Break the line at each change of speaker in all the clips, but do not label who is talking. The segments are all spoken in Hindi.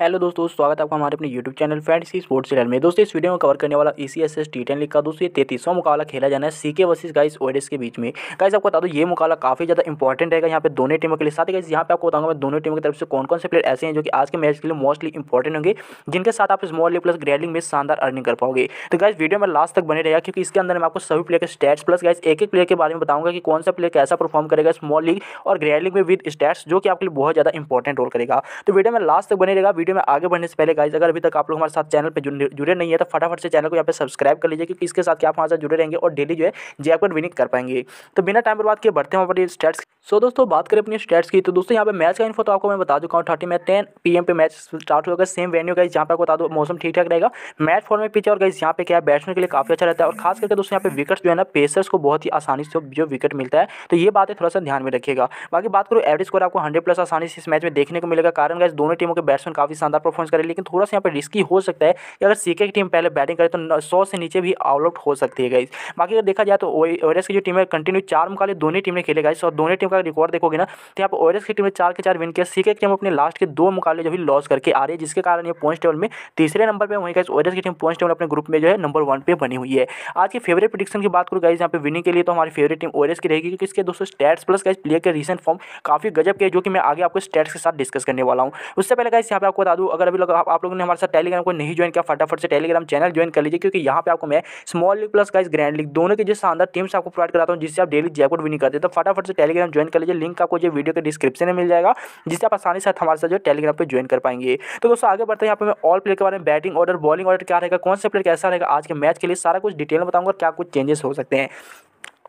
हेलो दोस्तों स्वागत है आपका हमारे अपने YouTube channel fantasy sports channel में दोस्तों इस वीडियो में कवर करने वाला E C S S T ten league का दोस्तों ये तैतीसवां मुकाबला खेला जाना है सीके वर्सेस गाइस ओडेस के बीच में गाइस आपको बता दो ये मुकाबला काफी ज्यादा इंपॉर्टेंट रहेगा यहाँ पे दोनों टीमों के लिए साथ ही यहाँ पे आपको बताऊंगा मैं दोनों टीमों की तरफ से कौन कौन से प्लेयर ऐसे हैं जो कि आज के मैच के लिए मोस्टली इंपॉर्टेंट होंगे जिनके साथ आप स्मॉल लीग प्लस ग्रेडिंग में शानदार अर्निंग कर पाओगे तो गाइस वीडियो में लास्ट तक बने रहेगा क्योंकि इसके अंदर मैं आपको सभी प्लेयर के स्टैट्स प्लस गाइस एक एक प्लेयर के बारे में बताऊंगा कि कौन सा प्लेयर कैसा परफॉर्म करेगा स्मॉल लीग और ग्रेडिंग में विद स्टैट्स जो कि आपके लिए बहुत ज्यादा इंपॉर्टेंट रोल करेगा तो वीडियो में लास्ट तक बने रहेगा वीडियो में आगे बढ़ने से पहले गाइज अगर अभी तक आप लोग हमारे साथ चैनल पर जुड़े नहीं है तो फटाफट से चैनल को यहाँ पर सब्सक्राइब कर लीजिए क्योंकि इसके साथ आप हमारे साथ जुड़े रहेंगे और डेली जो है जे आपको विनित कर पाएंगे तो बिना टाइम बात किए बढ़ते हैं वहाँ पर स्टेट्स सो so, दोस्तों बात करें अपनी स्टेट्स की तो दोस्तों यहाँ पे मैच का इन्फो तो आपको मैं बता चुका हूँ थर्टी में टेन पी पे मैच स्टार्ट होगा सेम वेन्यू का जहाँ पे आपको बता दो मौसम ठीक ठाक रहेगा मैच फॉर्म में पीछे और गई यहाँ पे क्या है बैट्समैन के लिए काफी अच्छा रहता है और खास करके दोस्तों यहाँ पे विकेट जो है ना पेसर्स को बहुत ही आसानी से जो विकेट मिलता है तो ये है थोड़ा सा ध्यान में रखिएगा बाकी बात करो एवरेज स्कोर आपको हंड्रेड प्लस आसानी से इस मैच में देखने को मिलेगा कारण गए दोनों टीमों के बैट्समैन काफी शानदार परफॉर्मेंस करें लेकिन थोड़ा सा यहाँ पर रिस्की हो सकता है कि अगर सीके की टीम पहले बैटिंग करे तो सौ से नीचे भी आउट हो सकती है गई बाकी अगर देखा जाए तो एवरेज की जो टीम है कंटिन्यू चार मुकाले दोनों टीम ने खेले गाइज और दोनों टीम का रिकॉर्ड देखोगे ना तो यहाँ पर ओएरएस की टीम ने चार के चार विन किया सी के टीम अपने लास्ट के दो मुकाबले जो भी लॉस करके आ रही है जिसके कारण ये पॉइंट टेबल में तीसरे नंबर पर वहीं ओर ओएरएस की टीम पॉइंट टेबल अपने ग्रुप में जो है नंबर वन पे बनी हुई है आज की फेवरेट प्रिडिक्शन की बात करूँ गाइज यहाँ पे विनिंग के लिए तो हमारी फेवरेट टीम ओर की रहेगी क्योंकि इसके दोस्तों स्टेट्स प्लस गाइज प्लेयर के रीसेंट फॉर्म काफी गजब के जो कि मैं आगे आपको स्टेट्स के साथ डिस्कस करने वाला हूँ उससे पहले गाइस यहाँ पे आपको बता दूँ अगर अभी आप, लोगों ने हमारे साथ टेलीग्राम को नहीं ज्वाइन किया फटाफट से टेलीग्राम चैनल ज्वाइन कर लीजिए क्योंकि यहाँ पे आपको मैं small league plus guys grand league दोनों के जो शानदार टीम्स आपको प्रोवाइड कराता हूँ जिससे आप डेली जयपुर विनिंग करते हैं तो फटाफट से टेलीग्राम ज्वाइन ज्वाइन कर लीजिए लिंक आपको जो वीडियो के डिस्क्रिप्शन में मिल जाएगा जिससे आप आसानी से हमारे साथ जो टेलीग्राम पर ज्वाइन कर पाएंगे तो दोस्तों आगे बढ़ते हैं यहाँ पर ऑल प्लेयर के बारे में बैटिंग ऑर्डर बॉलिंग ऑर्डर क्या रहेगा कौन सा प्लेयर कैसा रहेगा आज के मैच के लिए सारा कुछ डिटेल बताऊंगा क्या कुछ चेंजेस हो सकते हैं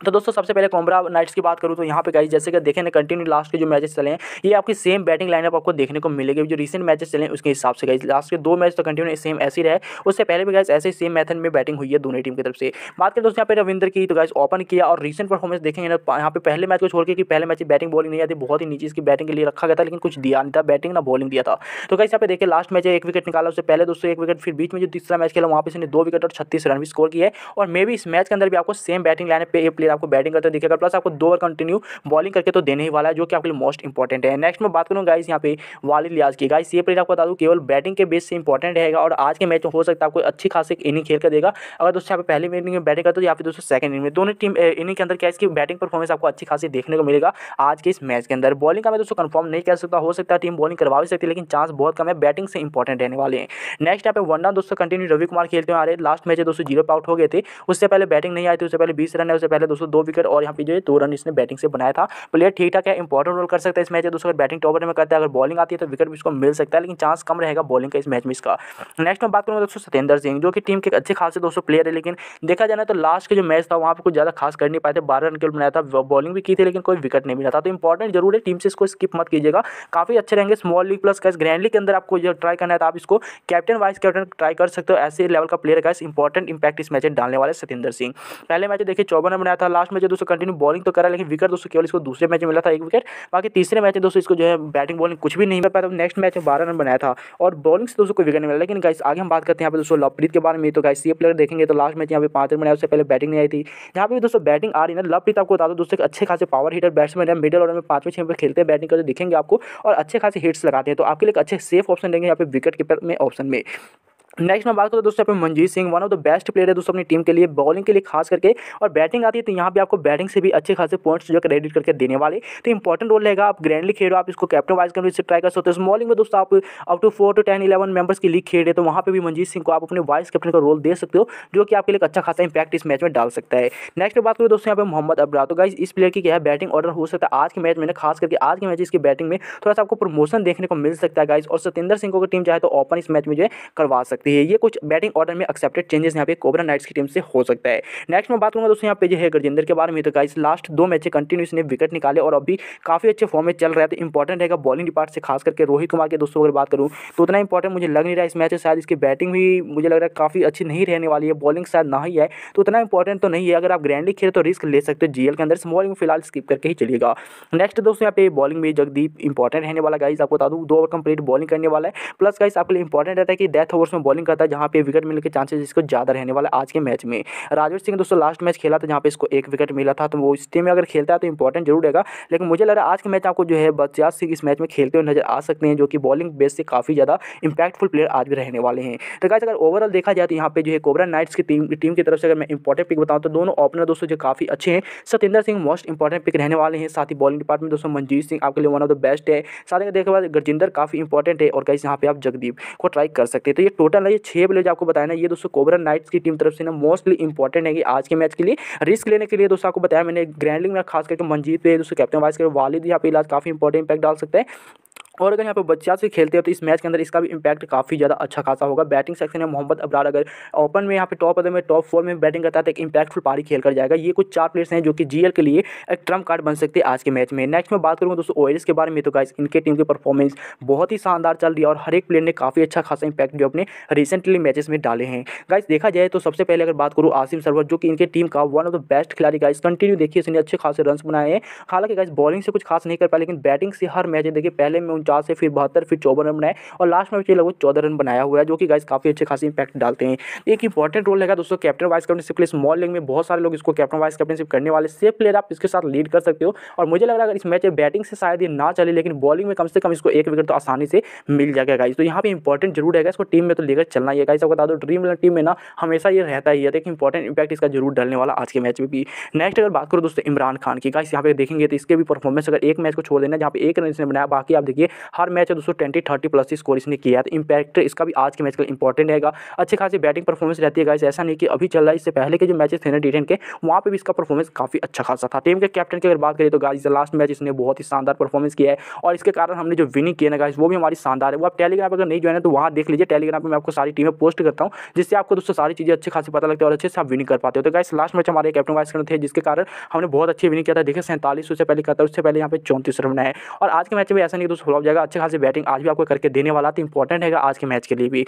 तो दोस्तों सबसे पहले कोमरा नाइट्स की बात करूँ तो यहाँ पे गाइस जैसे कि देखें ना कंटिन्यू लास्ट के जो मैचेस चले हैं ये आपकी सेम बैटिंग लाइनअप आपको देखने को मिलेगी जो रिसेंट मैचेस चले हैं उसके हिसाब से गाइस लास्ट के दो मैच तो कंटिन्यू सेम ऐसी रहे उससे पहले भी गाइस ऐसे सेम मैथड में बैटिंग हुई है दोनों टीम की तरफ से बात करें दोस्तों यहाँ पे रविंद्र की तो गाइस ओपन किया और रिसेंट परफॉर्मेंस देखेंगे ना यहाँ पे पहले मैच को छोड़ के कि पहले मैच बैटिंग बॉलिंग नहीं आती बहुत ही नीचे इसकी बैटिंग के लिए रखा गया था लेकिन कुछ दिया नहीं था बैटिंग ना बॉलिंग दिया था तो गाइस यहाँ पे देखिए लास्ट मैच एक विकेट निकाला उससे पहले दोस्तों एक विकेट फिर बीच में जो तीसरा मैच खेला वहाँ पे इसने दो विकेट और छत्तीस रन भी स्कोर किए और मे बी इस मैच के अंदर भी आपको सेम बैटिंग लाइन पे प्लेयर आपको बैटिंग करते दिखेगा प्लस आपको दो ओवर कंटिन्यू बॉलिंग करके तो देने ही वाला है जो कि आपके लिए मोस्ट इंपॉर्टेंट है नेक्स्ट मैं बात करूँ गाइस यहाँ पे वालिद लियाज की गाइस ये प्लेयर आपको बता दूँ केवल बैटिंग के बेस से इंपॉर्टेंट रहेगा और आज के मैच में हो सकता है आपको अच्छी खासी इनिंग खेल कर देगा अगर दोस्तों यहाँ पे पहले इनिंग में बैटिंग करते हो या फिर दोस्तों सेकंड इनिंग में दोनों टीम इनिंग के अंदर क्या इसकी बैटिंग परफॉर्मेंस आपको अच्छी खासी देखने को मिलेगा आज के इस मैच के अंदर बॉलिंग का मैं दोस्तों कंफर्म नहीं कर सकता हो सकता है टीम बॉलिंग करवा भी सकती है लेकिन चांस बहुत कम है बैटिंग से इंपॉर्टेंट रहने वाले हैं नेक्स्ट यहाँ पे वन डाउन दोस्तों कंटिन्यू रवि कुमार खेलते हुए आ रहे लास्ट मैच है दोस्तों जीरो आउट हो गए थे उससे पहले बैटिंग नहीं आई थी उससे पहले बीस रन है उससे पहले दोस्तों दो विकेट और यहाँ पे जो है दो रन इसने बैटिंग से बनाया था प्लेयर ठीक ठाक है इंपॉर्टेंट रोल कर सकता है इस मैच में दोस्तों अगर बैटिंग टॉपर में करता है अगर बॉलिंग आती है तो विकेट भी उसको मिल सकता है लेकिन चांस कम रहेगा बॉलिंग का इस मैच में इसका नेक्स्ट में बात करूँगा दोस्तों सतेंद्र सिंह जो कि टीम के अच्छे खास दोस्तों प्लेयर है लेकिन देखा जाए तो लास्ट के जो मैच था वहाँ पर कुछ ज़्यादा खास कर नहीं पाए थे बारह रन के बनाया था बॉलिंग भी की थी लेकिन कोई विकेट नहीं मिला था तो इंपॉर्टेंट जरूर है टीम से इसको स्किप मत कीजिएगा काफ़ी अच्छे रहेंगे स्मॉल लीग प्लस कैस ग्रैंड लीग के अंदर आपको जो ट्राई करना है तो आप इसको कैप्टन वाइस कैप्टन ट्राई कर सकते हो ऐसे लेवल का प्लेयर का इंपॉर्टेंट इंपैक्ट इस मैच में डालने वाले सतेंद्र सिंह पहले मैच देखिए चौबन ने बनाया था लास्ट मैच दोस्तों कंटिन्यू बॉलिंग तो करा लेकिन विकेट दोस्तों केवल इसको दूसरे मैच में मिला था एक विकेट बाकी तीसरे मैच में दोस्तों इसको जो है बैटिंग बॉलिंग कुछ भी नहीं मिल पाया था नेक्स्ट मैच में बारह रन बनाया था और बॉलिंग से दोस्तों कोई विकेट नहीं मिला लेकिन गाइस आगे हम बात करते हैं यहाँ पर दोस्तों लवप्रीत के बारे में तो गाइस ये प्लेयर देखेंगे तो लास्ट मैच यहाँ पे पांच रन बनाया उससे पहले बैटिंग नहीं आई थी यहाँ पर दोस्तों बैटिंग आ रही है लवप्रीत आपको बता दो दोस्तों अच्छे खासे पावर हिटर बैट्समैन है मिडिल ऑर्डर में पांच छह पर खेलते हैं बैटिंग करते दिखेंगे आपको और अच्छे खासे हिट्स लगाते हैं तो आपके लिए अच्छे सेफ ऑप्शन देंगे यहाँ पे विकेट कीपर में ऑप्शन में नेक्स्ट में बात करूँ दोस्तों पे Manjeet Singh one of the best player है दोस्तों अपनी टीम के लिए बॉलिंग के लिए खास करके और बैटिंग आती है तो यहाँ पे आपको बैटिंग से भी अच्छे खासे पॉइंट्स जो क्रेडिट करके देने वाले तो इंपॉर्टेंट रोल रहेगा आप ग्रैंडली खेलो आप इसको कैप्टन वाइज कैप्टन से ट्राई कर सकते हो स्मॉलिंग में दोस्तों आप up to four two ten eleven members की लीग खेल रहे तो वहाँ पर भी मंजीत सिंह को आप अपने वाइस कैप्टन का रोल दे सकते हो जो कि आपके लिए अच्छा खासा इंपैक्ट इस मैच में डाल सकता है नेक्स्ट में बात करूँ दोस्तों यहाँ पे मोहम्मद अबरा तो गाइज इस प्लेयर की क्या है बैटिंग ऑर्डर हो सकता है आज के मैच में खास करके आज के मैच इसकी बैटिंग में थोड़ा सा आपको प्रमोशन देखने को मिल सकता है गाइज और सतेंद्र सिंह को टीम चाहे तो ओपन इस मैच में जो है करवा सकते सकती है ये कुछ बैटिंग ऑर्डर में एक्सेप्टेड चेंजेस यहाँ पे कोबरा नाइट्स की टीम से हो सकता है नेक्स्ट मैं बात करूँगा दोस्तों यहाँ पे जो है गजेंद्र के बारे में तो गाइस लास्ट दो मैच कंटिन्यू इसने विकेट निकाले और अभी काफ़ी अच्छे फॉर्म में चल रहा है तो इंपॉर्टेंट रहेगा बॉलिंग डिपार्ट से खास करके रोहित कुमार के दोस्तों अगर बात करूँ तो उतना इंपॉर्टेंट मुझे लग नहीं रहा इस मैच में शायद इसकी बैटिंग भी मुझे लग रहा है काफ़ी अच्छी नहीं रहने वाली है बॉलिंग शायद ना ही है तो उतना इंपॉर्टेंट तो नहीं है अगर आप ग्रैंडली खेले तो रिस्क ले सकते हो जीएल के अंदर बॉलिंग फिलहाल स्किप करके ही चलेगा नेक्स्ट दोस्तों यहाँ पे बॉलिंग में जगदीप इंपॉर्टेंट रहने वाला गाइस आपको बता दूँ दो ओवर कंप्लीट बॉलिंग करने वाला है प्लस गाइस आपके लिए इंपॉर्टेंट रहता है कि डेथ ओवर्स में बॉलिंग करता है जहाँ पे विकेट मिलने के चांसेस इसको ज़्यादा रहने वाला आज के मैच में राजवीर सिंह दोस्तों लास्ट मैच खेला था जहाँ पे इसको एक विकेट मिला था तो वो इस टीम में अगर खेलता है तो इंपॉर्टेंट जरूर रहेगा लेकिन मुझे लग रहा है आज के मैच आपको जो है बचियाज सिंह इस मैच में खेलते हुए नजर आ सकते हैं जो कि बॉलिंग बेस से काफ़ी ज़्यादा इंपैक्टफुल प्लेयर आज भी रहने वाले हैं तो कैसे अगर ओवरऑल देखा जाए तो यहाँ पे जो है कोबरा नाइट्स की टीम टीम की तरफ से अगर मैं इंपॉर्टेंट पिक बताऊँ तो दोनों ओपनर दोस्तों जो काफ़ी अच्छे हैं Satendra Singh most important pick रहने वाले हैं साथ ही बॉलिंग डिपार्टमेंट दोस्तों मंजीत सिंह आपके लिए वन ऑफ द बेस्ट है साथ ही देखा गजिंदर काफ़ी इंपॉर्टेंट है और कैसे यहाँ पे आप जगदीप को ट्राई कर सकते हैं तो ये टोटल वाला ये छह प्लेयर आपको बताया ना ये दोस्तों कोबरा नाइट्स की टीम तरफ से ना मोस्टली इंपॉर्टेंट है कि आज के मैच के लिए रिस्क लेने के लिए दोस्तों आपको बताया मैंने ग्रैंडलिंग में खास करके मंजीत पे दोस्तों कैप्टन वाइस के वालिद यहाँ पे इलाज काफ़ी इंपॉर्टेंट इंपैक्ट डाल सकते हैं और अगर यहाँ पर बच्चा से खेलते हैं तो इस मैच के अंदर इसका भी इम्पैक्ट काफ़ी ज़्यादा अच्छा खासा होगा बैटिंग सेक्शन में मोहम्मद अबरार अगर ओपन में यहाँ पे टॉप अदर में टॉप फोर में बैटिंग करता है तो एक इम्पैक्टफुल पारी खेल कर जाएगा ये कुछ चार प्लेयर्स हैं जो कि जी के लिए एक ट्रम्प कार्ड बन सकते हैं आज के मैच में नेक्स्ट में बात करूँगा दोस्तों ओएस के बारे में तो गाइस इनके टीम की परफॉर्मेंस बहुत ही शानदार चल रही है और हर एक प्लेयर ने काफ़ी अच्छा खासा इम्पैक्ट जो अपने रिसेंटली मैचेस में डाले हैं गाइस देखा जाए तो सबसे पहले अगर बात करूँ आसिम सरवर जो कि इनके टीम का वन ऑफ द बेस्ट खिलाड़ी गाइस कंटिन्यू देखिए इसने अच्छे खासे रन बनाए हैं हालांकि गाइस बॉलिंग से कुछ खास नहीं कर पाए लेकिन बैटिंग से हर मैच देखिए पहले में उनचास से फिर बहत्तर फिर चौवन रन बनाए और लास्ट में लगभग चौदह रन बनाया हुआ है जो कि गाइस काफ़ी अच्छे खासी इंपैक्ट डालते हैं एक इंपॉर्टेंट रोल रहेगा दोस्तों कैप्टन वाइस कैप्टनशिप के स्मॉल लीग में बहुत सारे लोग इसको कैप्टन वाइस कैप्टनशिप करने वाले सेफ प्लेयर आप इसके साथ लीड कर सकते हो और मुझे लग रहा है अगर इस मैच में बैटिंग से शायद ये ना चले लेकिन बॉलिंग में कम से कम इसको एक विकेट तो आसानी से मिल जाएगा गाइस तो यहाँ पर इंपॉर्टेंट जरूर रहेगा इसको टीम में तो लेकर चलना है गाइस बता दो ड्रीम इलेवन टीम में ना हमेशा ये रहता ही है तो एक इंपॉर्टेंट इंपैक्ट इसका जरूर डालने वाला आज के मैच में भी नेक्स्ट अगर बात करो दोस्तों इमरान खान की गाइस यहाँ पे देखेंगे तो इसके भी परफॉर्मेंस अगर एक मैच को छोड़ देना जहाँ पे एक रन इसने बनाया बाकी आप देखिए हर मैच है दोस्तों ट्वेंटी थर्टी प्लस स्कोर इसने किया है तो इंपैक्ट इसका भी आज के मैच के लिए इंपॉर्टेंट रहेगा अच्छे खासी बैटिंग परफॉर्मेंस रहती है गाइस ऐसा नहीं कि अभी चल रहा है इससे पहले के जो मैचेस थे ना डी के वहाँ पर भी इसका परफॉर्मेंस काफ़ी अच्छा खासा था टीम के कैप्टन की अगर बात करें तो गाइस लास्ट मैच इसने बहुत ही शानदार परफॉर्मेंस किया है और इसके कारण हमने जो विनिंग किया ना गाइस वो भी हमारी शानदार है वो आप टेलीग्राम पर अगर नहीं जो है तो वहाँ देख लीजिए टेलीग्राम पर मैं आपको सारी टीमें पोस्ट करता हूँ जिससे आपको दोस्तों सारी चीज़ें अच्छी खासी पता लगती है और अच्छे से आप विनिंग कर पाते हो तो गाइस लास्ट मैच हमारे कैप्टन वाइस थे जिसके कारण हमने बहुत अच्छी विनिंग किया था देखिए सैंतालीस उससे पहले किया था उससे पहले यहाँ पे चौंतीस रन बनाए और आज के मैच में ऐसा नहीं दोस्तों जाएगा अच्छे खासी बैटिंग आज भी आपको करके देने वाला तो इंपॉर्टेंट है आज के मैच के लिए भी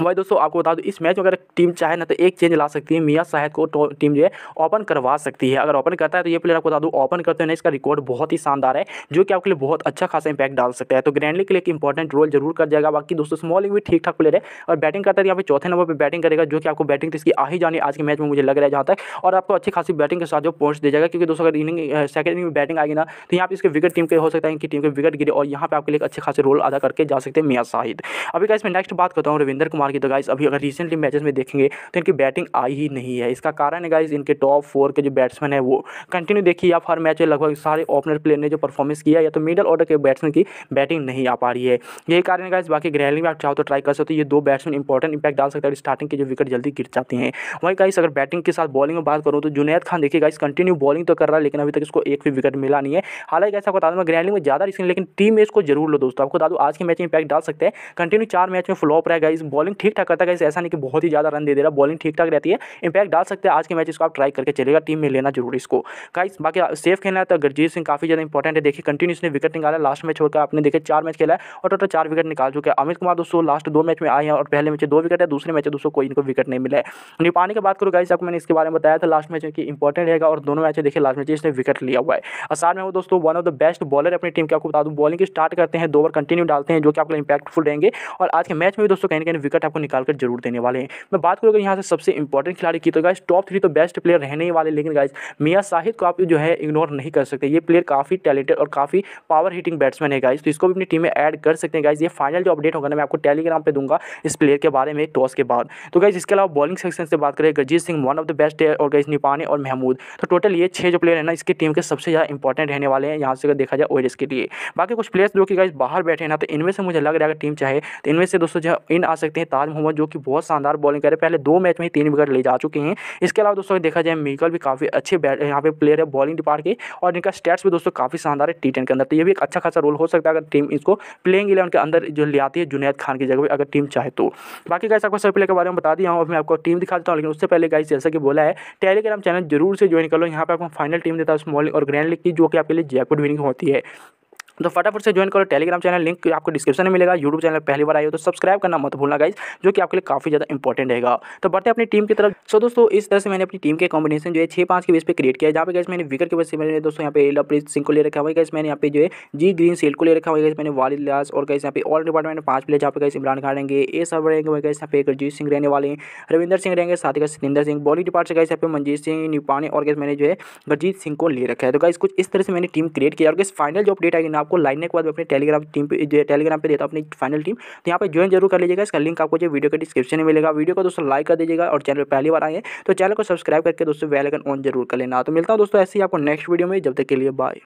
वही दोस्तों आपको बता दूं इस मैच में अगर टीम चाहे ना तो एक चेंज ला सकती है मियाँ शाहिद को तो टीम जो है ओपन करवा सकती है अगर ओपन करता है तो ये प्लेयर आपको बता दूं ओपन करते हैं इसका रिकॉर्ड बहुत ही शानदार है जो कि आपके लिए बहुत अच्छा खासा इंपैक्ट डाल सकता है तो ग्रैंडली के लिए एक इंपॉर्टेंट रोल जरूर कर जाएगा बाकी दोस्तों स्मॉलिंग भी ठीक ठाक प्लेयर है और बैटिंग करता है तो यहाँ पर चौथे नंबर पर बैटिंग करेगा जो कि आपको बैटिंग तो इसकी आ ही जानी आज के मैच में मुझे लग रहा है जहाँ तक और आपको अच्छी खासी बैटिंग के साथ जो पॉइंट्स दे जाएगा क्योंकि दोस्तों अगर इनिंग सेकंड इनिंग में बैटिंग आएगी ना तो यहाँ पर इसके विकेट टीम के हो सकता है इनकी टीम के विकेट गिरे और यहाँ पर आपके लिए अच्छे खासे रोल अदा करके जा सकते हैं मियाँ शाहिद अभी का इसमें नेक्स्ट बात करता हूँ रविंदर कुमार कुमार की तो गाइस अभी अगर रिसेंटली मैचेस में देखेंगे तो इनकी बैटिंग आई ही नहीं है इसका कारण है गाइस इनके टॉप फोर के जो बैट्समैन है वो कंटिन्यू देखिए आप हर मैच में लगभग सारे ओपनर प्लेयर ने जो परफॉर्मेंस किया या तो मिडल ऑर्डर के बैट्समैन की बैटिंग नहीं आ पा रही है यही कारण है गाइस बाकी ग्रैलिंग में आप चाहो तो ट्राई कर सकते हो ये दो बैट्समैन इंपॉर्टेंट इंपैक्ट डाल सकता है स्टार्टिंग की जो विकेट जल्दी गिर जाती हैं वहीं गाइस अगर बैटिंग के साथ बॉलिंग में बात करूँ तो जुनेद खान देखिए गाइस कंटिन्यू बॉलिंग तो कर रहा है लेकिन अभी तक इसको एक भी विकेट मिला नहीं है हालांकि ऐसा बता दूँगा ग्रैलिंग में ज़्यादा रिस्क लेकिन टीम में इसको जरूर लो दोस्तों आपको दादू आज के मैच में इंपैक्ट डाल सकते हैं कंटिन्यू चार मैच में फ्लॉप रहेगा इस बॉलिंग बॉलिंग ठीक ठाक करता है ऐसा नहीं कि बहुत ही ज़्यादा रन दे दे रहा बॉलिंग ठीक ठाक रहती है इंपैक्ट डाल सकते हैं आज के मैच इसको आप ट्राई करके चलेगा टीम में लेना जरूरी इसको गाइस बाकी सेफ खेलना है तो गुरजीत सिंह काफ़ी ज़्यादा इंपॉर्टेंट है देखिए कंटिन्यू इसने विकेट निकाला लास्ट मैच होकर आपने देखे चार मैच खेला है और टोटल चार विकेट निकाल चुके हैं अमित कुमार दोस्तों लास्ट दो मैच में आए हैं और पहले मैच दो विकेट है दूसरे मैच है दोस्तों कोई इनको विकेट नहीं मिला है निपाने की बात करो गाइस आपको मैंने इसके बारे में बताया था लास्ट मैच की इंपॉर्टेंट रहेगा और दोनों मैच देखिए लास्ट मैच इसने विकेट लिया हुआ है असार में वो दोस्तों one of the best bowler अपनी टीम के आपको बता दूँ बॉलिंग स्टार्ट करते हैं दो बार कंटिन्यू डालते हैं जो कि आपको इंपैक्टफुल रहेंगे और आज के मैच में भी दोस्तों कहीं ना कहीं विकेट कट आपको निकाल कर जरूर देने वाले हैं मैं बात अगर यहाँ से सबसे इंपॉर्टेंट खिलाड़ी की तो गाइज टॉप थ्री तो बेस्ट प्लेयर रहने वाले लेकिन गाइज मियाँ साहिद को आप जो है इग्नोर नहीं कर सकते ये प्लेयर काफ़ी टैलेंटेड और काफ़ी पावर हिटिंग बैट्समैन है गाइज तो इसको भी अपनी टीम में ऐड कर सकते हैं गाइज ये फाइनल जो अपडेट होगा ना मैं आपको टेलीग्राम पर दूंगा इस प्लेयर के बारे में टॉस के बाद तो गाइज इसके अलावा बॉलिंग सेक्शन से बात करें Gajit Singh one of the best और गाइज निपाने और महमूद तो टोटल ये छः जो प्लेयर है ना इसकी टीम के सबसे ज़्यादा इंपॉर्टेंट रहने वाले हैं यहाँ से अगर देखा जाए ओएस के लिए बाकी कुछ प्लेयर्स जो कि गाइज बाहर बैठे हैं ना तो इनमें से मुझे लग रहा है अगर टीम चाहे तो इनमें से दोस्तों जो इन आ सकते हैं ताज मोहम्मद जो कि बहुत शानदार बॉलिंग करे पहले दो मैच में ही तीन विकेट ले जा चुके हैं इसके अलावा दोस्तों देखा जाए मिकल भी काफ़ी अच्छे यहाँ पे प्लेयर है बॉलिंग डिपार्ट के और इनका स्टेट्स भी दोस्तों काफ़ी शानदार है टी के अंदर तो ये भी एक अच्छा खासा रोल हो सकता है अगर टीम इसको प्लेइंग इलेवन के अंदर जो ले आती है जुनेद खान की जगह पर अगर टीम चाहे तो बाकी गाइस आपको सभी प्लेयर के बारे में बता दिया हूँ मैं आपको टीम दिखा देता हूँ लेकिन उससे पहले गाइस जैसा कि बोला है टेलीग्राम चैनल जरूर से ज्वाइन कर लो यहाँ पर आपको फाइनल टीम देता है स्मॉल और ग्रैंड लीग की जो कि आपके लिए जयपुर विनिंग होती है तो फटाफट से ज्वाइन करो टेलीग्राम चैनल लिंक आपको डिस्क्रिप्शन में मिलेगा यूट्यूब चैनल पहली बार आई हो तो सब्सक्राइब करना मत भूलना गाइज जो कि आपके लिए काफी ज़्यादा इंपॉर्टेंट रहेगा तो बढ़ते अपनी टीम की तरफ सो दोस्तों इस तरह से मैंने अपनी टीम के कॉम्बिनेशन जो है छः पाँच के बेस पे क्रिएट किया जहाँ पे गैस मैंने विकेट के बेस से मैंने दोस्तों यहाँ पे लवप्रीत सिंह को ले रखा हुआ है मैंने यहाँ पे जो है जी ग्रीन सेल को ले रखा हुआ है मैंने वालिद लियास और कैसे यहाँ पे ऑल डिपार्टमेंट में पाँच प्लेयर जहाँ पे कैसे इमरान खान रहेंगे ए सब रहेंगे वही कैसे यहाँ पे गुरजीत सिंह रहने वाले हैं रविंदर सिंह रहेंगे साथ ही साथ सतिंदर सिंह बॉलिंग डिपार्ट से गैस यहाँ पे मंजीत सिंह निपानी और कैसे मैंने जो है गुरजीत सिंह को ले रखा है तो गैस कुछ इस तरह से मैंने टीम क्रिएट किया और गैस फाइनल जो अपडेट आएगी ना आपको लाइने के बाद अपने टेलीग्राम टीम पे टेलीग्राम पे देता हूँ अपनी फाइनल टीम तो यहाँ पर ज्वाइन जरूर कर लीजिएगा इसका लिंक आपको जो वीडियो के डिस्क्रिप्शन में मिलेगा वीडियो को दोस्तों लाइक कर दीजिएगा और चैनल पहली बार आए तो चैनल को सब्सक्राइब करके दोस्तों बेलाइकन ऑन जरूर कर लेना तो मिलता हूँ दोस्तों ऐसे ही आपको नेक्स्ट वीडियो में जब तक के लिए बाय